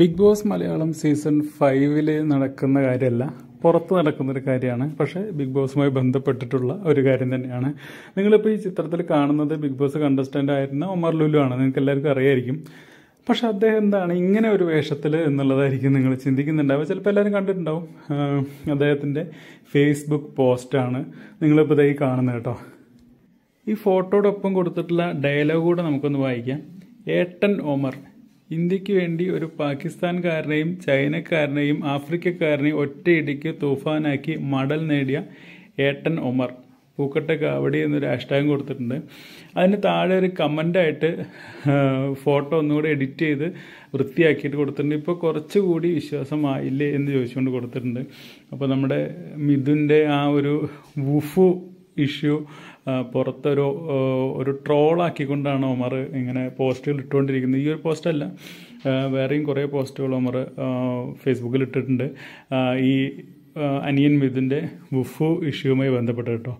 big boss Malayalam season ഫൈവിൽ നടക്കുന്ന കാര്യമല്ല പുറത്ത് നടക്കുന്നൊരു കാര്യമാണ് പക്ഷേ ബിഗ് ബോസുമായി ബന്ധപ്പെട്ടിട്ടുള്ള ഒരു കാര്യം തന്നെയാണ് നിങ്ങളിപ്പോൾ ഈ ചിത്രത്തിൽ കാണുന്നത് ബിഗ് ബോസ് കണ്ടസ്റ്റൻ്റ് ആയിരുന്ന ഒമർ ലുലു ആണ് നിങ്ങൾക്ക് എല്ലാവർക്കും അറിയായിരിക്കും പക്ഷെ അദ്ദേഹം എന്താണ് ഇങ്ങനെ ഒരു വേഷത്തിൽ എന്നുള്ളതായിരിക്കും നിങ്ങൾ ചിന്തിക്കുന്നുണ്ടാവുക ചിലപ്പോൾ എല്ലാവരും കണ്ടിട്ടുണ്ടാവും അദ്ദേഹത്തിൻ്റെ ഫേസ്ബുക്ക് പോസ്റ്റാണ് നിങ്ങളിപ്പോൾ ഇതായി കാണുന്നത് കേട്ടോ ഈ ഫോട്ടോടൊപ്പം കൊടുത്തിട്ടുള്ള ഡയലോഗ് കൂടെ നമുക്കൊന്ന് വായിക്കാം ഏട്ടൻ ഒമർ ഇന്ത്യക്ക് വേണ്ടി ഒരു പാകിസ്ഥാൻകാരനെയും ചൈനക്കാരനെയും ആഫ്രിക്കക്കാരനെയും ഒറ്റയിടിക്ക് തൂഫാനാക്കി മടൽ നേടിയ ഏട്ടൻ ഒമർ പൂക്കട്ട കാവടി എന്നൊരു ഹാഷ്ടാഗ് കൊടുത്തിട്ടുണ്ട് അതിന് താഴെ ഒരു കമൻ്റായിട്ട് ഫോട്ടോ ഒന്നുകൂടെ എഡിറ്റ് ചെയ്ത് വൃത്തിയാക്കിയിട്ട് കൊടുത്തിട്ടുണ്ട് ഇപ്പോൾ കുറച്ചുകൂടി വിശ്വാസമായില്ലേ എന്ന് ചോദിച്ചുകൊണ്ട് കൊടുത്തിട്ടുണ്ട് അപ്പോൾ നമ്മുടെ മിഥുൻ്റെ ആ ഒരു വുഫു ഇഷ്യൂ പുറത്തൊരു ഒരു ട്രോളാക്കിക്കൊണ്ടാണ് ഒമർ ഇങ്ങനെ പോസ്റ്റുകൾ ഇട്ടുകൊണ്ടിരിക്കുന്നത് ഈ ഒരു പോസ്റ്റല്ല വേറെയും കുറേ പോസ്റ്റുകൾ ഒമർ ഫേസ്ബുക്കിൽ ഇട്ടിട്ടുണ്ട് ഈ അനിയൻ മിഥുൻ്റെ വുഫു ഇഷ്യൂവുമായി ബന്ധപ്പെട്ട് കേട്ടോ